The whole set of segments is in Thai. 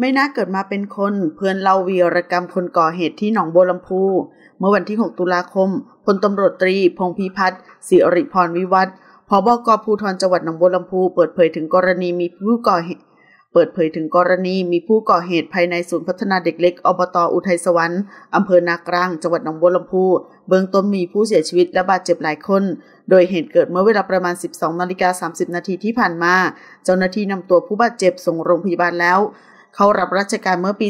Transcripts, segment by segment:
ไม่น่าเกิดมาเป็นคนเพื่อนเล่าวีรกรรม คนก่อเหตุที่หนองบัวลำพู เมื่อวันที่ 6 ตุลาคมพลตำรวจตรี พงพิพัฒน์สิริพรวิวัฒน์พบกภูทรจังหวัดหนองบัวลำพู เปิดเผยถึงกรณีมีผู้ก่อเหตุ เปิดเผยถึงกรณีมีผู้ก่อเหตุภายในศูนย์พัฒนาเด็กเล็ก อบตอุทัยสวรรค์อำเภอนากลางจังหวัดหนองบัวลำพู เบื้องต้นมีผู้เสียชีวิตและบาดเจ็บหลายคน โดยเหตุเกิดเมื่อเวลาประมาณ 12นาฬิกา30นาทีที่ผ่านมา เจ้าหน้าที่นำตัวผู้บาดเจ็บส่งโรงพยาบาลแล้วเข้ารับราชการเมื่อปี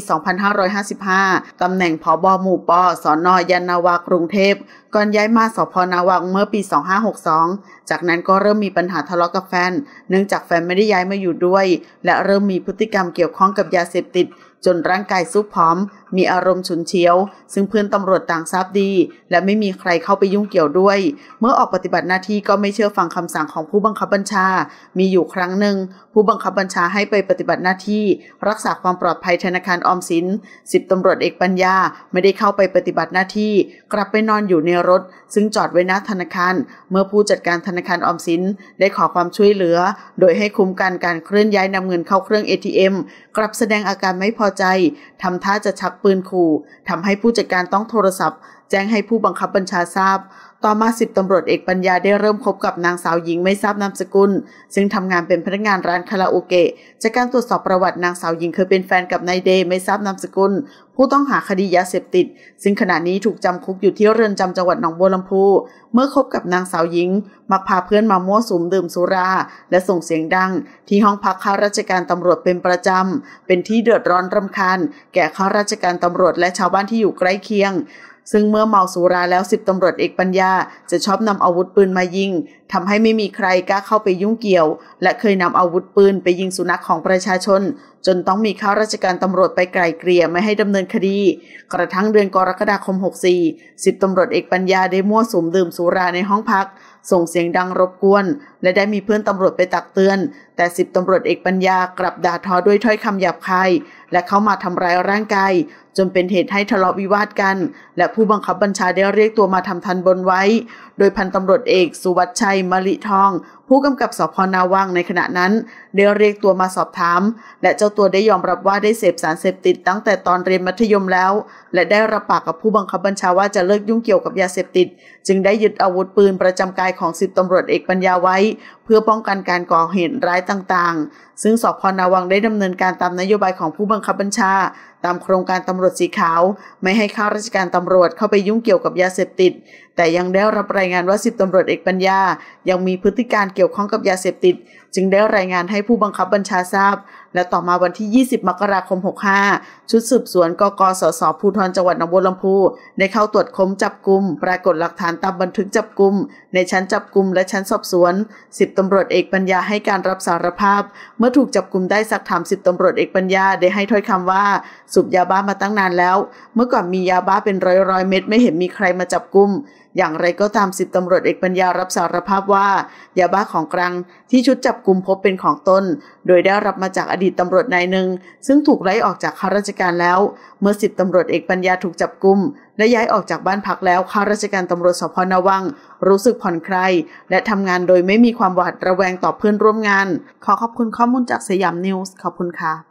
2555 ตำแหน่งผอบอหมู่ปอสอนอยานาวากรุงเทพ ก่อนย้ายมาสพนาวังเมื่อปี 2562 จากนั้นก็เริ่มมีปัญหาทะเลาะกับแฟน เนื่องจากแฟนไม่ได้ย้ายมาอยู่ด้วย และเริ่มมีพฤติกรรมเกี่ยวข้องกับยาเสพติดจนร่างกายซุบพร้อม มีอารมณ์ฉุนเฉียว ซึ่งเพื่อนตำรวจต่างทราบดี และไม่มีใครเข้าไปยุ่งเกี่ยวด้วย เมื่อออกปฏิบัติหน้าที่ก็ไม่เชื่อฟังคำสั่งของผู้บังคับบัญชา มีอยู่ครั้งหนึ่ง ผู้บังคับบัญชาให้ไปปฏิบัติหน้าที่ รักษาความปลอดภัยธนาคารออมสิน สิบตำรวจเอกปัญญาไม่ได้เข้าไปปฏิบัติหน้าที่ กลับไปนอนอยู่ในรถ ซึ่งจอดไว้หน้าธนาคาร เมื่อผู้จัดการธนาคารออมสิน ได้ขอความช่วยเหลือ โดยให้คุ้มกันการเคลื่อนย้ายนำเงินเข้าเครื่อง ATM กลับแสดงอาการไม่พอพอใจทำท่าจะชักปืนขู่ทำให้ผู้จัดการต้องโทรศัพท์แจ้งให้ผู้บังคับบัญชาทราบ ต่อมาสิบตำรวจเอกปัญญาได้เริ่มคบกับนางสาวหญิงไม่ทราบนามสกุล ซึ่งทำงานเป็นพนักงานร้านคาราโอเกะ จากการตรวจสอบประวัตินางสาวหญิง เคยเป็นแฟนกับนายเดย์ไม่ทราบนามสกุล ผู้ต้องหาคดียาเสพติด ซึ่งขณะนี้ถูกจำคุกอยู่ที่เรือนจำจังหวัดหนองบัวลำพู เมื่อคบกับนางสาวหญิง มักพาเพื่อนมามั่วสุมดื่มสุราและส่งเสียงดัง ที่ห้องพักข้าราชการตำรวจเป็นประจำเป็นที่เดือดร้อนรำคาญแก่ข้าราชการตำรวจและชาวบ้านที่อยู่ใกล้เคียงซึ่งเมื่อเมาสุราแล้วสิบตำรวจเอกปัญญาจะชอบนำอาวุธปืนมายิงทำให้ไม่มีใครกล้าเข้าไปยุ่งเกี่ยว และเคยนำอาวุธปืนไปยิงสุนัขของประชาชน จนต้องมีข้าราชการตำรวจไปไกลเกลี่ยไม่ให้ดำเนินคดี กระทั่งเดือนกรกฎาคม64สิบตำรวจเอกปัญญาได้มั่วสุมดื่มสุราในห้องพักส่งเสียงดังรบกวน และได้มีเพื่อนตำรวจไปตักเตือน แต่สิบตำรวจเอกปัญญากลับด่าทอด้วยถ้อยคำหยาบคายและเข้ามาทำร้ายร่างกายจนเป็นเหตุให้ทะเลาะวิวาทกัน และผู้บังคับบัญชาได้เรียกตัวมาทำทันบนไว้ โดยพันตำรวจเอกสุวัชชัยมะลิทองผู้กำกับสพนาวังในขณะนั้น ได้เรียกตัวมาสอบถาม และเจ้าตัวได้ยอมรับว่าได้เสพสารเสพติดตั้งแต่ตอนเรียนมัธยมแล้ว และได้รับปากกับผู้บังคับบัญชาว่าจะเลิกยุ่งเกี่ยวกับยาเสพติด จึงได้ยึดอาวุธปืนประจำกายของสิบตำรวจเอกปัญญาไว้ เพื่อป้องกันการก่อเหตุร้ายต่างๆ ซึ่งสพนาวังได้ดำเนินการตามนโยบายของผู้บังคับบัญชาตามโครงการตำรวจสีขาว ไม่ให้ข้าราชการตำรวจเข้าไปยุ่งเกี่ยวกับยาเสพติด แต่ยังได้รับรายงานว่าสิบตำรวจเอกปัญญา ยังมีพฤติการเกี่ยวข้องกับยาเสพติด จึงได้รายงานให้ผู้บังคับบัญชาทราบและต่อมาวันที่ 20 มกราคม 65 ชุดสืบสวน กกสสภูทรจังหวัดนนทบุรีได้เข้าตรวจค้นจับกลุ่มปรากฏหลักฐานตามบันทึกจับกลุ่มในชั้นจับกลุ่มและชั้นสอบสวน10ตำรวจเอกปัญญาให้การรับสารภาพ เมื่อถูกจับกลุ่มได้สักถาม10ตำรวจเอกปัญญาได้ให้ถ้อยคำว่าสูบยาบ้ามาตั้งนานแล้ว เมื่อก่อนมียาบ้าเป็นร้อยๆเม็ดไม่เห็นมีใครมาจับกลุ่มอย่างไรก็ตามสิบตำรวจเอกปัญญารับสารภาพว่ายาบ้าของกลางที่ชุดจับกลุ่มพบเป็นของตนโดยได้รับมาจากอดีตตำรวจนายหนึ่งซึ่งถูกไล่ออกจากข้าราชการแล้ว เมื่อสิบตำรวจเอกปัญญาถูกจับกลุ่มและย้ายออกจากบ้านพักแล้วข้าราชการตำรวจสพนวัง รู้สึกผ่อนคลายและทำงานโดยไม่มีความหวาดระแวงต่อเพื่อนร่วมงาน ขอขอบคุณข้อมูลจากสยามนิวส์ขอบคุณค่ะ